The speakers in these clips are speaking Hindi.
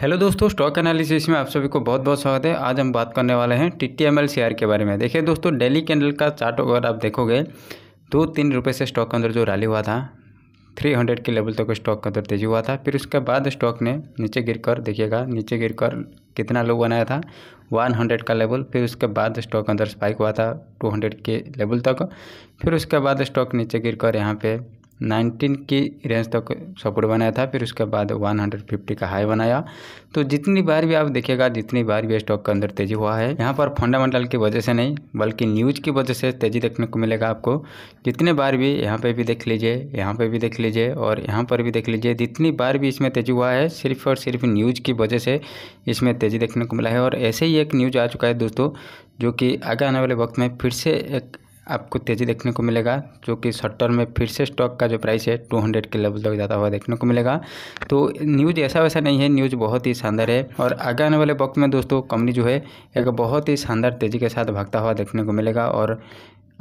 हेलो दोस्तों स्टॉक एनालिसिस में आप सभी को बहुत बहुत स्वागत है आज हम बात करने वाले हैं T T M L share के बारे में देखिए दोस्तों डेली कैंडल का चार्ट अगर आप देखोगे दो तीन रुपये से स्टॉक के अंदर जो रैली हुआ था थ्री हंड्रेड के लेवल तक तो स्टॉक के अंदर तेजी हुआ था फिर उसके बाद स्टॉक ने नीचे गिर कर देखिएगा नीचे गिर कर कितना लोग बनाया था वन हंड्रेड का लेवल फिर उसके बाद स्टॉक अंदर स्पाइक हुआ था टू हंड्रेड के लेवल तक फिर उसके बाद स्टॉक नीचे गिर कर यहाँ पे नाइनटीन की रेंज तक सपोर्ट बनाया था फिर उसके बाद 150 का हाई बनाया तो जितनी बार भी आप देखिएगा जितनी बार भी स्टॉक के अंदर तेजी हुआ है यहाँ पर फंडामेंटल की वजह से नहीं बल्कि न्यूज़ की वजह से तेजी देखने को मिलेगा आपको जितने बार भी यहाँ पर भी देख लीजिए यहाँ पर भी देख लीजिए और यहाँ पर भी देख लीजिए जितनी बार भी इसमें तेजी हुआ है सिर्फ और सिर्फ न्यूज़ की वजह से इसमें तेजी देखने को मिला है और ऐसे ही एक न्यूज़ आ चुका है दोस्तों जो कि आगे आने वाले वक्त में फिर से एक आपको तेज़ी देखने को मिलेगा जो कि शॉर्ट टर्म में फिर से स्टॉक का जो प्राइस है टू हंड्रेड के लेवल तक जाता हुआ देखने को मिलेगा तो न्यूज़ ऐसा वैसा नहीं है न्यूज़ बहुत ही शानदार है और आगे आने वाले वक्त में दोस्तों कंपनी जो है एक बहुत ही शानदार तेज़ी के साथ भागता हुआ देखने को मिलेगा और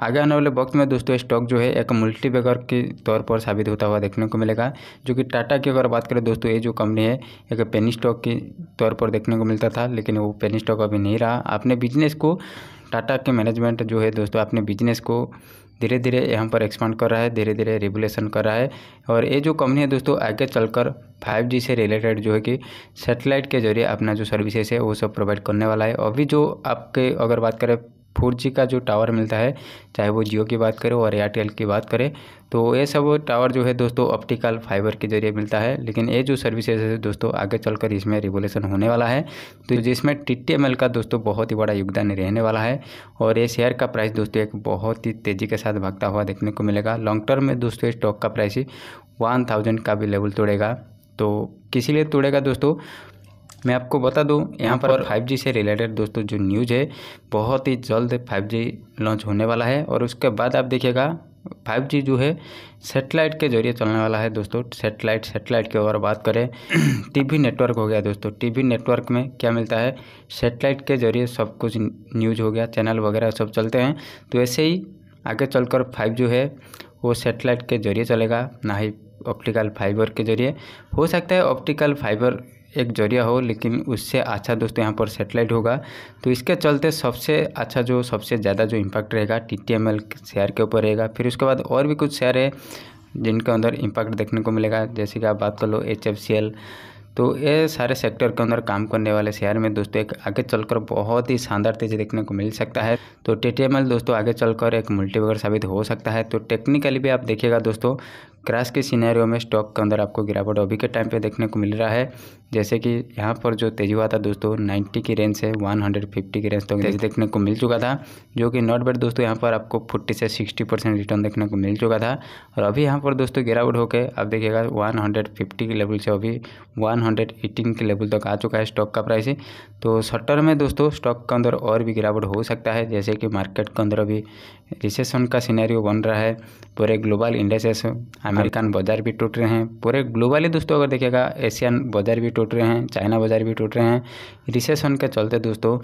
आगे आने वाले वक्त में दोस्तों स्टॉक जो है एक मल्टी बेगर के तौर पर साबित होता हुआ देखने को मिलेगा जो कि टाटा की अगर बात करें दोस्तों ये जो कंपनी है एक पेनी स्टॉक के तौर पर देखने को मिलता था लेकिन वो पेनी स्टॉक अभी नहीं रहा अपने बिजनेस को टाटा के मैनेजमेंट जो है दोस्तों अपने बिजनेस को धीरे धीरे यहाँ पर एक्सपांड कर रहा है धीरे धीरे रेगुलेशन कर रहा है और ये जो कंपनी है दोस्तों आगे चलकर 5G से रिलेटेड जो है कि सैटेलाइट के जरिए अपना जो सर्विसेज है वो सब प्रोवाइड करने वाला है अभी जो आपके अगर बात करें फोर जी का जो टावर मिलता है चाहे वो जियो की बात करें और एयरटेल की बात करें तो ये सब टावर जो है दोस्तों ऑप्टिकल फाइबर के जरिए मिलता है लेकिन ये जो सर्विसेज है दोस्तों आगे चलकर इसमें रिवोल्यूशन होने वाला है तो जिसमें टी का दोस्तों बहुत ही बड़ा योगदान रहने वाला है और ये शेयर का प्राइस दोस्तों एक बहुत ही तेज़ी के साथ भागता हुआ देखने को मिलेगा लॉन्ग टर्म में दोस्तों स्टॉक का प्राइस वन थाउजेंड का भी लेवल तोड़ेगा तो किसी लिए तोड़ेगा दोस्तों मैं आपको बता दूं यहाँ पर 5G से रिलेटेड दोस्तों जो न्यूज़ है बहुत ही जल्द 5G लॉन्च होने वाला है और उसके बाद आप देखिएगा 5G जो है सेटेलाइट के जरिए चलने वाला है दोस्तों सेटेलाइट सेटेलाइट की अगर बात करें टीवी नेटवर्क हो गया दोस्तों टीवी नेटवर्क में क्या मिलता है सेटेलाइट के जरिए सब कुछ न्यूज़ हो गया चैनल वगैरह सब चलते हैं तो ऐसे ही आगे चलकर फाइव जो है वो सेटेलाइट के जरिए चलेगा ना ही ऑप्टिकल फाइबर के जरिए हो सकता है ऑप्टिकल फाइबर एक जरिया हो लेकिन उससे अच्छा दोस्तों यहाँ पर सेटेलाइट होगा तो इसके चलते सबसे अच्छा जो सबसे ज़्यादा जो इम्पैक्ट रहेगा T T M L share के ऊपर रहेगा फिर उसके बाद और भी कुछ शेयर है जिनके अंदर इम्पैक्ट देखने को मिलेगा जैसे कि आप बात कर लो एच एफ सी एल तो ये सारे सेक्टर के अंदर काम करने वाले शेयर में दोस्तों एक आगे चलकर बहुत ही शानदार तेजी देखने को मिल सकता है तो टीटीएमएल दोस्तों आगे चलकर एक मल्टीबगर साबित हो सकता है तो टेक्निकली भी आप देखिएगा दोस्तों क्रैश के सिनेरियो में स्टॉक के अंदर आपको गिरावट अभी के टाइम पे देखने को मिल रहा है जैसे कि यहाँ पर जो तेज़ हुआ था दोस्तों 90 की रेंज से 150 की रेंज तक तो देखने को मिल चुका था जो कि नॉट बैड दोस्तों यहाँ पर आपको 40 से 60 परसेंट रिटर्न देखने को मिल चुका था और अभी यहाँ पर दोस्तों गिरावट होकर आप देखिएगा 150 के लेवल से अभी 118 के लेवल तक आ चुका है स्टॉक का प्राइस तो शॉर्ट टर्म में दोस्तों स्टॉक के अंदर और भी गिरावट हो सकता है जैसे कि मार्केट के अंदर अभी रिसेशन का सिनेरियो बन रहा है पूरे ग्लोबल इंडस्ट्रेस अमेरिकन बाजार भी टूट रहे हैं पूरे ग्लोबली दोस्तों अगर देखिएगा एशियन बाजार भी टूट टूट रहे हैं चाइना बाजार भी टूट रहे हैं रिसेशन के चलते दोस्तों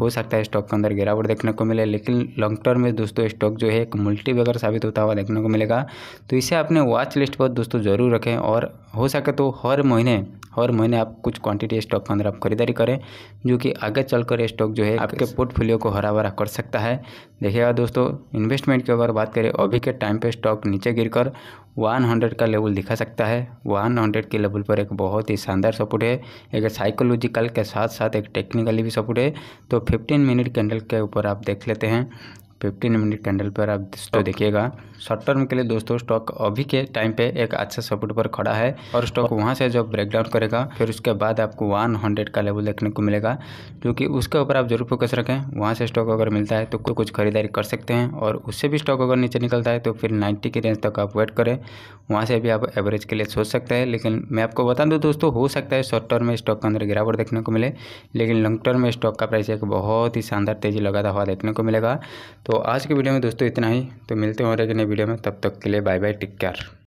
हो सकता है स्टॉक के अंदर गिरावट देखने को मिले लेकिन लॉन्ग टर्म में दोस्तों स्टॉक जो है एक मल्टी वगैरह साबित होता हुआ देखने को मिलेगा तो इसे अपने वॉच लिस्ट पर दोस्तों ज़रूर रखें और हो सके तो हर महीने हर महीने आप कुछ क्वांटिटी स्टॉक के अंदर आप खरीदारी करें जो कि आगे चलकर स्टॉक जो है आपके पोर्टफोलियो को हरा भरा कर सकता है देखिएगा दोस्तों इन्वेस्टमेंट की अगर बात करें अभी के टाइम पे स्टॉक नीचे गिरकर 100 का लेवल दिखा सकता है 100 के लेवल पर एक बहुत ही शानदार सपोर्ट है एक साइकोलॉजिकल के साथ साथ एक टेक्निकली भी सपोर्ट है तो 15 मिनट कैंडल के ऊपर आप देख लेते हैं फिफ्टीन मिनट कैंडल पर आप दोस्तों देखिएगा शॉर्ट टर्म के लिए दोस्तों स्टॉक अभी के टाइम पे एक अच्छा सपोर्ट पर खड़ा है और स्टॉक वहाँ से जब ब्रेकडाउन करेगा फिर उसके बाद आपको वन हंड्रेड का लेवल देखने को मिलेगा क्योंकि उसके ऊपर आप जरूर फोकस रखें वहाँ से स्टॉक अगर मिलता है तो कुछ खरीदारी कर सकते हैं और उससे भी स्टॉक अगर नीचे निकलता है तो फिर नाइन्टी की रेंज तक आप वेट करें वहाँ से भी आप एवरेज के लिए सोच सकते हैं लेकिन मैं आपको बता दूँ दोस्तों हो सकता है शॉर्ट टर्म में स्टॉक के अंदर गिरावट देखने को मिले लेकिन लॉन्ग टर्म में स्टॉक का प्राइस एक बहुत ही शानदार तेज़ी लगाता हुआ देखने को मिलेगा तो तो आज के वीडियो में दोस्तों इतना ही तो मिलते हैं और अगले वीडियो में तब तक के लिए बाय बाय टेक केयर